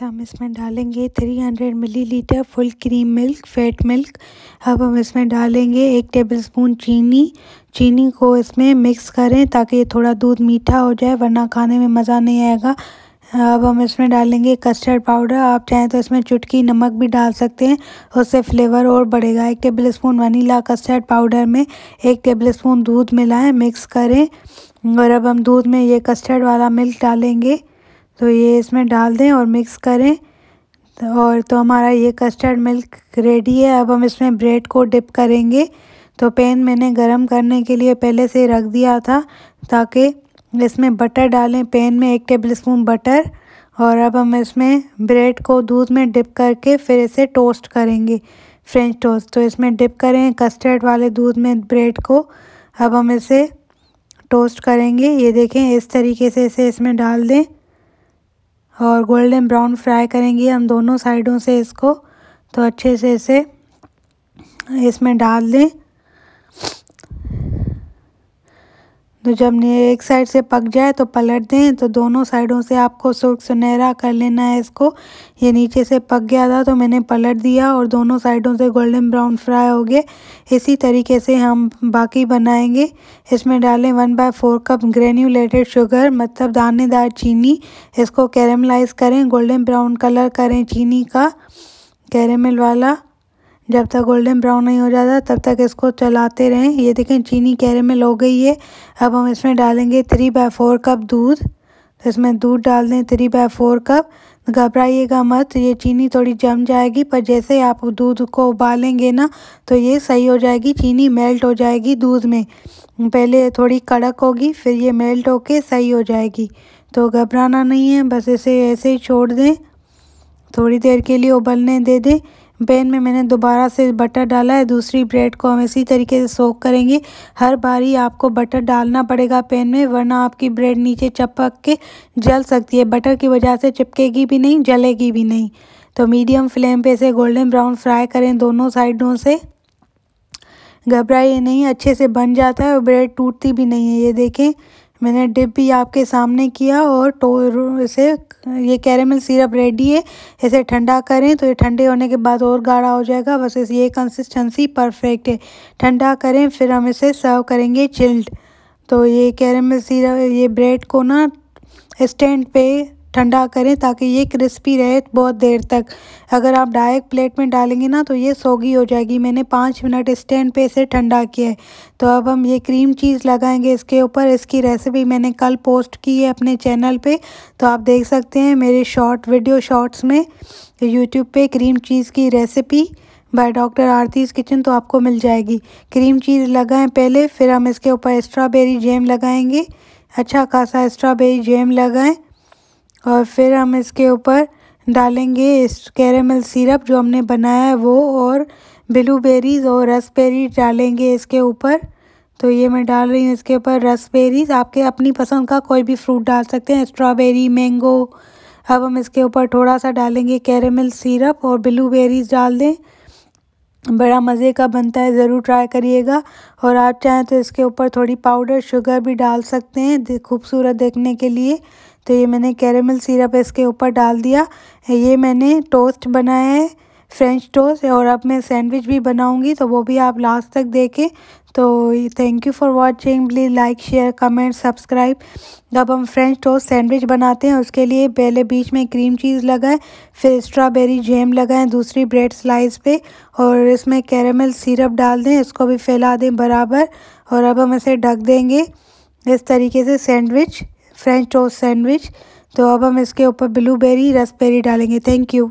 से हम इसमें डालेंगे 300 millilitre full cream milk fat milk अब हम इसमें डालेंगे एक टेबल स्पून चीनी चीनी को इसमें मिक्स करें ताकि ये थोड़ा दूध मीठा हो जाए वरना खाने में मज़ा नहीं आएगा अब हम इसमें डालेंगे कस्टर्ड पाउडर आप चाहें तो इसमें चुटकी नमक भी डाल सकते हैं उससे फ्लेवर और बढ़ेगा एक tablespoon vanilla custard powder में एक टेबल स्पून दूध मिलाएँ मिक्स करें और अब हम दूध में ये कस्टर्ड वाला मिल्क डालेंगे तो ये इसमें डाल दें और मिक्स करें और तो हमारा ये कस्टर्ड मिल्क रेडी है अब हम इसमें ब्रेड को डिप करेंगे तो पैन मैंने गरम करने के लिए पहले से रख दिया था ताकि इसमें बटर डालें पैन में एक टेबल स्पून बटर और अब हम इसमें ब्रेड को दूध में डिप करके फिर इसे टोस्ट करेंगे फ्रेंच टोस्ट तो इसमें डिप करें कस्टर्ड वाले दूध में ब्रेड को अब हम इसे टोस्ट करेंगे ये देखें इस तरीके से इसे इसमें डाल दें और गोल्डन ब्राउन फ्राई करेंगे हम दोनों साइडों से इसको तो अच्छे से इसे इसमें डाल दें तो जब एक साइड से पक जाए तो पलट दें तो दोनों साइडों से आपको सुर्ख सुनहरा कर लेना है इसको ये नीचे से पक गया था तो मैंने पलट दिया और दोनों साइडों से गोल्डन ब्राउन फ्राई हो गए इसी तरीके से हम बाकी बनाएंगे इसमें डालें one by four cup granulated sugar मतलब दानेदार चीनी इसको कैरमलाइज करें गोल्डन ब्राउन कलर करें चीनी का कैरेमल वाला जब तक गोल्डन ब्राउन नहीं हो जाता तब तक इसको चलाते रहें ये देखें चीनी में लो गई है अब हम इसमें डालेंगे थ्री बाय फोर कप दूध तो इसमें दूध डाल दें थ्री बाय फोर कप घबराइएगा मत ये चीनी थोड़ी जम जाएगी पर जैसे आप दूध को उबालेंगे ना तो ये सही हो जाएगी चीनी मेल्ट हो जाएगी दूध में पहले थोड़ी कड़क होगी फिर ये मेल्ट होके सही हो जाएगी तो घबराना नहीं है बस इसे ऐसे ही छोड़ दें थोड़ी देर के लिए उबलने दे दें पैन में मैंने दोबारा से बटर डाला है दूसरी ब्रेड को हम इसी तरीके से सोख करेंगे हर बारी आपको बटर डालना पड़ेगा पैन में वरना आपकी ब्रेड नीचे चपक के जल सकती है बटर की वजह से चिपकेगी भी नहीं जलेगी भी नहीं तो मीडियम फ्लेम पे इसे गोल्डन ब्राउन फ्राई करें दोनों साइडों से घबराइए नहीं अच्छे से बन जाता है और ब्रेड टूटती भी नहीं है ये देखें मैंने डिप भी आपके सामने किया और टो इसे ये कैरेमल सिरप रेडी है इसे ठंडा करें तो ये ठंडे होने के बाद और गाढ़ा हो जाएगा बस इस ये कंसिस्टेंसी परफेक्ट है ठंडा करें फिर हम इसे सर्व करेंगे चिल्ड तो ये कैरेमल सिरप ये ब्रेड को ना स्टैंड पे ठंडा करें ताकि ये क्रिस्पी रहे बहुत देर तक अगर आप डायरेक्ट प्लेट में डालेंगे ना तो ये सोगी हो जाएगी मैंने पाँच मिनट स्टैंड पे इसे ठंडा किया है तो अब हम ये क्रीम चीज़ लगाएंगे इसके ऊपर इसकी रेसिपी मैंने कल पोस्ट की है अपने चैनल पे तो आप देख सकते हैं मेरे शॉर्ट वीडियो शॉर्ट्स में यूट्यूब पर क्रीम चीज़ की recipe by doctor Aarti's kitchen तो आपको मिल जाएगी क्रीम चीज़ लगाएँ पहले फिर हम इसके ऊपर स्ट्रॉबेरी जैम लगाएँगे अच्छा खासा स्ट्रॉबेरी जैम लगाएँ और फिर हम इसके ऊपर डालेंगे इस कैरेमल सिरप जो हमने बनाया है वो और ब्लूबेरीज़ और रसबेरी डालेंगे इसके ऊपर तो ये मैं डाल रही हूँ इसके ऊपर रसबेरीज़ आपके अपनी पसंद का कोई भी फ्रूट डाल सकते हैं स्ट्रॉबेरी मैंगो अब हम इसके ऊपर थोड़ा सा डालेंगे कैरेमल सिरप और ब्लूबेरीज़ डाल दें बड़ा मज़े का बनता है ज़रूर ट्राई करिएगा और आप चाहें तो इसके ऊपर थोड़ी पाउडर शुगर भी डाल सकते हैं खूबसूरत देखने के लिए तो ये मैंने कैरेमल सिरप इसके ऊपर डाल दिया ये मैंने टोस्ट बनाया है फ्रेंच टोस्ट और अब मैं सैंडविच भी बनाऊंगी तो वो भी आप लास्ट तक देखें तो thank you for watching please like share comment subscribe जब हम फ्रेंच टोस्ट सैंडविच बनाते हैं उसके लिए पहले बीच में क्रीम चीज़ लगाएं फिर स्ट्रॉबेरी जैम लगाएं दूसरी ब्रेड स्लाइस पे और इसमें कैरेमल सिरप डाल दें इसको भी फैला दें बराबर और अब हम इसे ढक देंगे इस तरीके से सैंडविच फ्रेंच टोस्ट सैंडविच तो अब हम इसके ऊपर ब्लूबेरी रसबेरी डालेंगे थैंक यू